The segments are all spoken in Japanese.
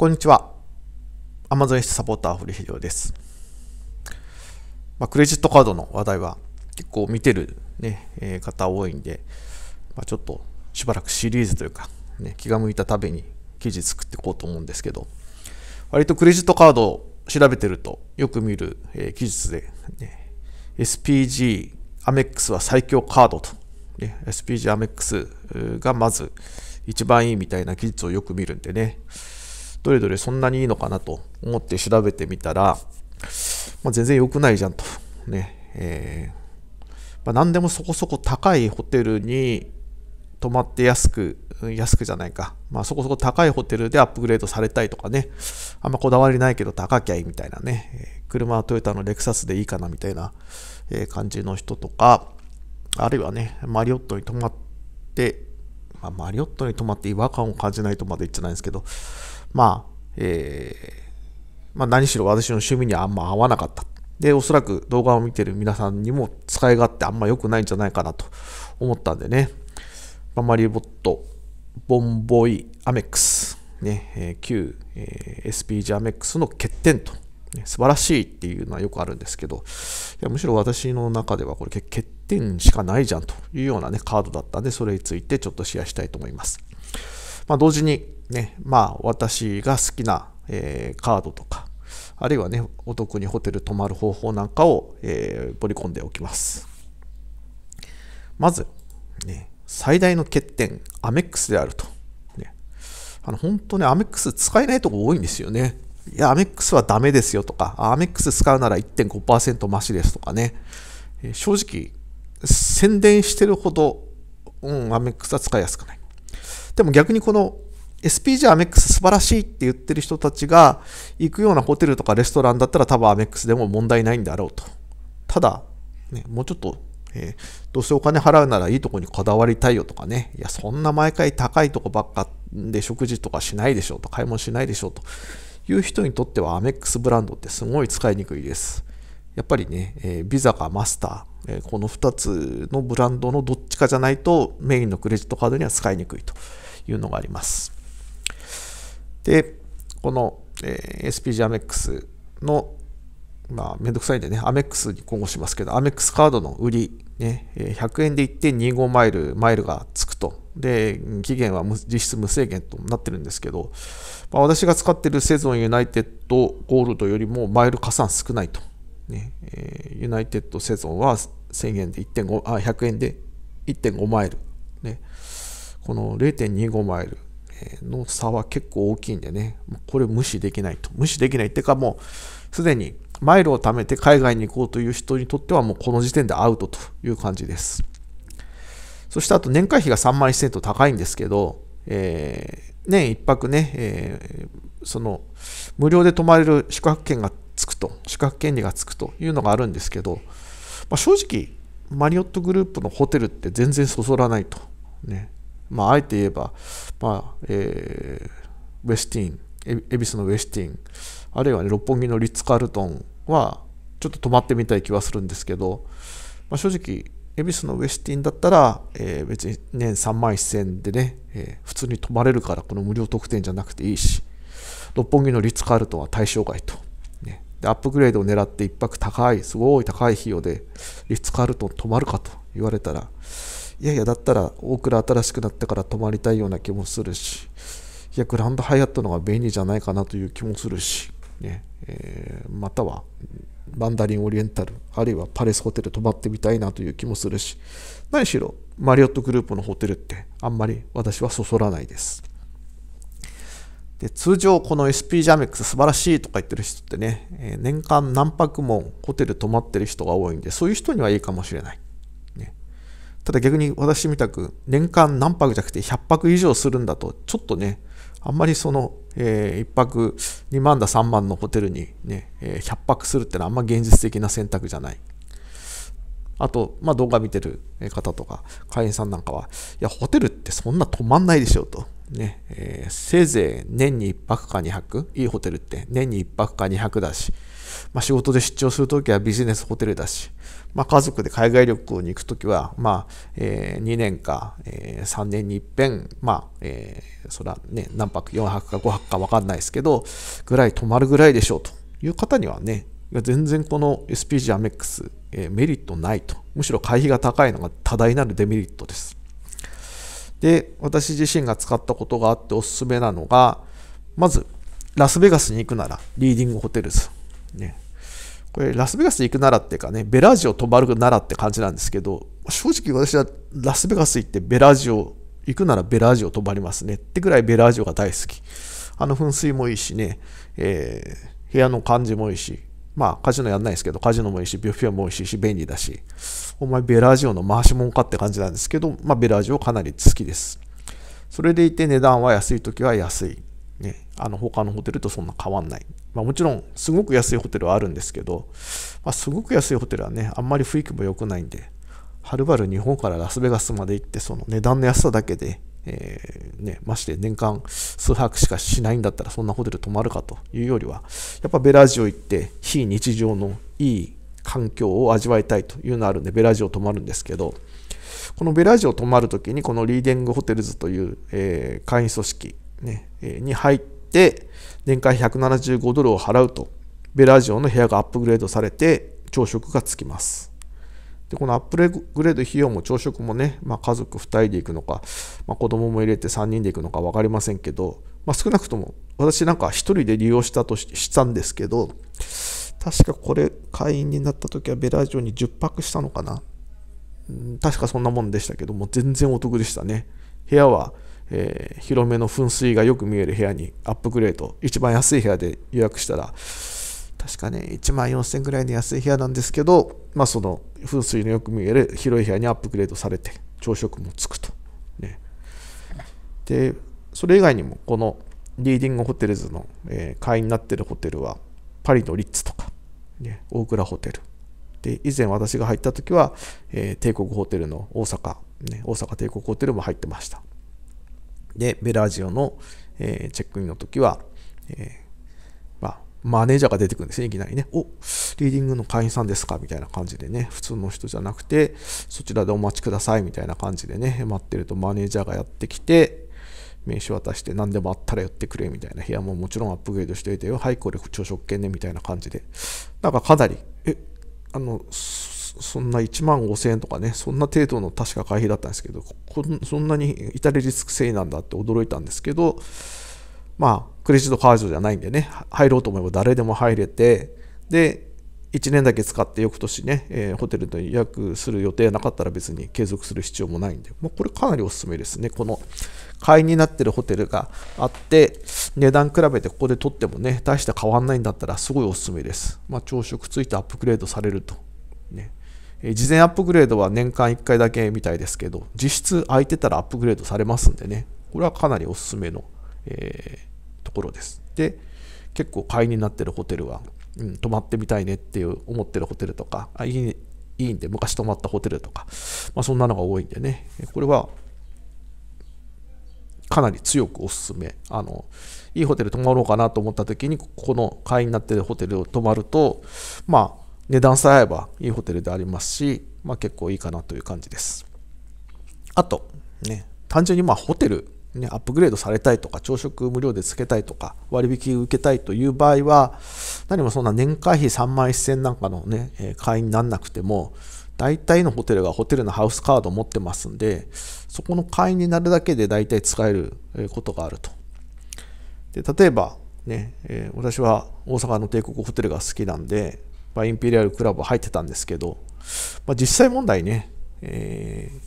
こんにちは。アマゾン S サポーター、堀秀夫です。まあ、クレジットカードの話題は結構見てるね、えー、方多いんで、まあ、ちょっとしばらくシリーズというか、ね、気が向いたために記事作っていこうと思うんですけど、割とクレジットカードを調べてるとよく見る、えー、記述で、ね、SPG アメックスは最強カードと、ね、SPG アメックスがまず一番いいみたいな記述をよく見るんでね、どれどれそんなにいいのかなと思って調べてみたら、まあ、全然良くないじゃんと。ね。えー、まあ、何でもそこそこ高いホテルに泊まって安く、安くじゃないか。まあそこそこ高いホテルでアップグレードされたいとかね。あんまこだわりないけど高きゃいいみたいなね。車はトヨタのレクサスでいいかなみたいな、感じの人とか、あるいはね、マリオットに泊まって、まあ、マリオットに泊まって違和感を感じないとまで言ってないんですけど、まあ、えー、まあ、何しろ私の趣味にはあんま合わなかった。で、おそらく動画を見てる皆さんにも使い勝手あんま良くないんじゃないかなと思ったんでね、まマリボット、ボンボイ、アメックス、ね、えー、旧、えー、SPG アメックスの欠点と、ね、素晴らしいっていうのはよくあるんですけど、いやむしろ私の中ではこれ欠点しかないじゃんというようなね、カードだったんで、それについてちょっとシェアしたいと思います。まあ、同時に、ね、まあ私が好きな、えー、カードとか、あるいはね、お得にホテル泊まる方法なんかを、えー、盛り込んでおきます。まず、ね、最大の欠点、アメックスであると。ね、あの本当ね、アメックス使えないとこ多いんですよね。いや、アメックスはダメですよとか、アメックス使うなら1.5%マシですとかね、えー、正直、宣伝してるほど、うん、アメックスは使いやすくない。でも逆にこの SP g アメックス素晴らしいって言ってる人たちが行くようなホテルとかレストランだったら多分アメックスでも問題ないんだろうと。ただ、ね、もうちょっと、えー、どうせお金払うならいいとこにこだわりたいよとかね、いや、そんな毎回高いとこばっかで食事とかしないでしょうと、買い物しないでしょうという人にとってはアメックスブランドってすごい使いにくいです。やっぱりね、えー、ビザかマスター、えー、この2つのブランドのどっちかじゃないとメインのクレジットカードには使いにくいというのがあります。で、この、えー、SPG アメックスの、まあ、めんどくさいんでね、アメックスに今後しますけど、アメックスカードの売り、ね、100円で1.25マイル、マイルがつくと。で、期限は実質無制限となってるんですけど、まあ、私が使ってるセゾンユナイテッドゴールドよりもマイル加算少ないと。ねえユナイテッドセゾンは1000円で1.5あ100円で1.5マイル、ね、この0.25マイルの差は結構大きいんでね、これ無視できないと。無視できないってかもう、すでにマイルを貯めて海外に行こうという人にとってはもうこの時点でアウトという感じです。そしてあと年会費が3万1000と高いんですけど、えー、年1泊ね、えー、その無料で泊まれる宿泊券がつくと、宿泊権利がつくというのがあるんですけど、まあ、正直、マリオットグループのホテルって全然そそらないと。ね、まあ、あえて言えば、まあえー、ウェスティン、恵比寿のウェスティン、あるいは、ね、六本木のリッツ・カールトンは、ちょっと泊まってみたい気はするんですけど、まあ、正直、恵比寿のウェスティンだったら、えー、別に年3万1000円でね、えー、普通に泊まれるから、この無料特典じゃなくていいし、六本木のリッツ・カールトンは対象外と。ね、でアップグレードを狙って1泊高い、すごい高い費用で、リッツ・カールトン泊まるかと言われたら、いやいやだったら大倉新しくなったから泊まりたいような気もするしいやグランドハイアットの方が便利じゃないかなという気もするし、ねえー、またはバンダリンオリエンタルあるいはパレスホテル泊まってみたいなという気もするし何しろマリオットグループのホテルってあんまり私はそそらないですで通常この SP ジャメックス素晴らしいとか言ってる人ってね、えー、年間何泊もホテル泊まってる人が多いんでそういう人にはいいかもしれないただ逆に私みたく年間何泊じゃなくて100泊以上するんだとちょっとねあんまりその、えー、1泊2万だ3万のホテルにね、えー、100泊するってのはあんま現実的な選択じゃない。あと、まあ、動画見てる方とか会員さんなんかは、いや、ホテルってそんな泊まんないでしょうと。ねえー、せいぜい年に1泊か2泊、いいホテルって年に1泊か2泊だし、まあ、仕事で出張するときはビジネスホテルだし、まあ、家族で海外旅行に行くときは、まあえー、2年か、えー、3年に一遍、まあえー、それはね、何泊、4泊か5泊か分かんないですけど、ぐらい泊まるぐらいでしょうという方にはね、全然この SPG アメックス、えー、メリットないと。むしろ会費が高いのが多大なるデメリットです。で、私自身が使ったことがあっておすすめなのが、まず、ラスベガスに行くなら、リーディングホテルズ。ね。これラスベガス行くならっていうかね、ベラージオ泊まるならって感じなんですけど、正直私はラスベガス行ってベラージオ、行くならベラージオ泊まりますねってぐらいベラージオが大好き。あの噴水もいいしね、えー、部屋の感じもいいし、まあカジノやんないですけど、カジノもいいし、ビュッフェもいいし、便利だし、お前ベラージオの回しもんかって感じなんですけど、まあベラージオかなり好きです。それでいて値段は安い時は安い。あの他のホテルとそんな変わんない。まあ、もちろん、すごく安いホテルはあるんですけど、まあ、すごく安いホテルはね、あんまり雰囲気も良くないんで、はるばる日本からラスベガスまで行って、その値段の安さだけで、えー、ね、まして年間数泊しかしないんだったら、そんなホテル泊まるかというよりは、やっぱベラージオ行って、非日常のいい環境を味わいたいというのがあるんで、ベラージオ泊まるんですけど、このベラージオ泊まるときに、このリーディングホテルズという、えー、会員組織、ね、に入って、って年間175ドルを払うとベラジオの部屋がアップグレードされて朝食がつきますでこのアップグレード費用も朝食もね、まあ、家族2人で行くのか、まあ、子供も入れて3人で行くのか分かりませんけど、まあ、少なくとも私なんか1人で利用したとしたんですけど確かこれ会員になった時はベラジオに10泊したのかな確かそんなもんでしたけども全然お得でしたね部屋はえー、広めの噴水がよく見える部屋にアップグレード一番安い部屋で予約したら確かね1万4000ぐらいの安い部屋なんですけど、まあ、その噴水のよく見える広い部屋にアップグレードされて朝食もつくと、ね、でそれ以外にもこのリーディングホテルズの、えー、会員になってるホテルはパリのリッツとか、ね、大倉ホテルで以前私が入った時は、えー、帝国ホテルの大阪、ね、大阪帝国ホテルも入ってましたで、ベラジオの、えー、チェックインの時は、えー、まあ、マネージャーが出てくるんですね、いきなりね。おリーディングの会員さんですかみたいな感じでね、普通の人じゃなくて、そちらでお待ちくださいみたいな感じでね、待ってるとマネージャーがやってきて、名刺渡して何でもあったら寄ってくれみたいな部屋ももちろんアップグレードしておいてよ。はい、これ朝食券ねみたいな感じで。なんかかなり、え、あの、そんな1万5000円とかね、そんな程度の確か会費だったんですけど、そんなに至れり尽くせいなんだって驚いたんですけど、まあ、クレジットカードじゃないんでね、入ろうと思えば誰でも入れて、で、1年だけ使って翌年ね、えー、ホテルと予約する予定なかったら別に継続する必要もないんで、まこれかなりおすすめですね。この会員になってるホテルがあって、値段比べてここで取ってもね、大して変わんないんだったらすごいおすすめです。まあ、朝食ついてアップグレードされると事前アップグレードは年間1回だけみたいですけど、実質空いてたらアップグレードされますんでね、これはかなりおすすめの、えー、ところです。で、結構買いになってるホテルは、うん、泊まってみたいねっていう思ってるホテルとか、あいい、ね、いいんで、昔泊まったホテルとか、まあ、そんなのが多いんでね、これはかなり強くおすすめ。あのいいホテル泊まろうかなと思った時に、ここの会員になってるホテルを泊まると、まあ、値段さえ合えばいいホテルでありますし、まあ、結構いいかなという感じです。あと、ね、単純にまホテル、ね、アップグレードされたいとか、朝食無料でつけたいとか、割引受けたいという場合は、何もそんな年会費3万1000なんかの、ね、会員にならなくても、大体のホテルがホテルのハウスカードを持ってますんで、そこの会員になるだけで大体使えることがあると。で例えばね、ねえ私は大阪の帝国ホテルが好きなんで、まあ、インペリアルクラブ入ってたんですけど、まあ、実際問題ね、えー、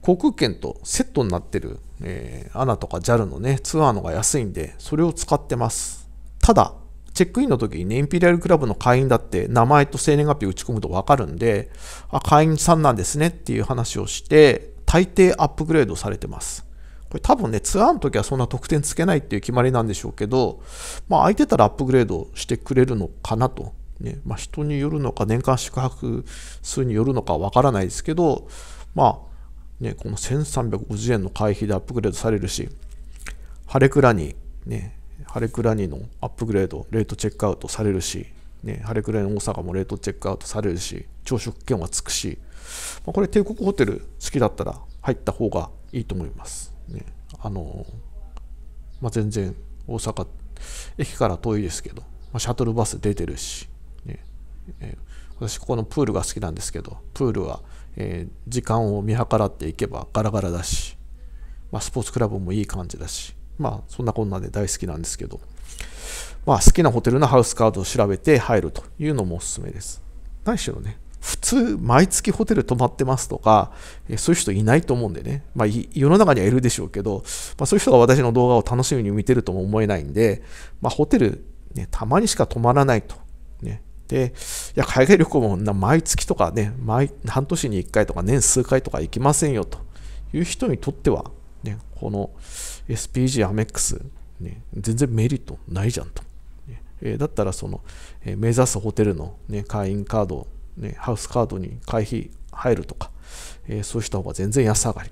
航空券とセットになってる、えー、ANA とか JAL のね、ツアーのが安いんで、それを使ってます。ただ、チェックインの時にね、インペリアルクラブの会員だって名前と生年月日打ち込むとわかるんで、あ、会員さんなんですねっていう話をして、大抵アップグレードされてます。これ多分ね、ツアーの時はそんな得点つけないっていう決まりなんでしょうけど、まあ、空いてたらアップグレードしてくれるのかなと。ねまあ、人によるのか、年間宿泊数によるのかわからないですけど、まあ、ね、この1350円の会費でアップグレードされるし、ハレクラに、ね、ハレクラニのアップグレード、レートチェックアウトされるし、ね、ハレクラニの大阪もレートチェックアウトされるし、朝食券はつくし、まあ、これ帝国ホテル好きだったら入った方がいいと思います。ね、あの、まあ、全然大阪、駅から遠いですけど、まあ、シャトルバス出てるし、ねえー、私、ここのプールが好きなんですけど、プールは、えー、時間を見計らっていけばガラガラだし、まあ、スポーツクラブもいい感じだし、まあ、そんなこんなで大好きなんですけど、まあ、好きなホテルのハウスカードを調べて入るというのもおすすめです。何しろね、普通、毎月ホテル泊まってますとか、そういう人いないと思うんでね、まあ、世の中にはいるでしょうけど、まあ、そういう人が私の動画を楽しみに見てるとも思えないんで、まあ、ホテル、ね、たまにしか泊まらないと。ね、でいや海外旅行も毎月とかね毎、半年に1回とか年数回とか行きませんよという人にとっては、ね、この SPG アメックス、ね、全然メリットないじゃんと。えだったらその、え目指すホテルの、ね、会員カードね、ハウスカードに会費入るとか、えー、そうした方が全然安上がり。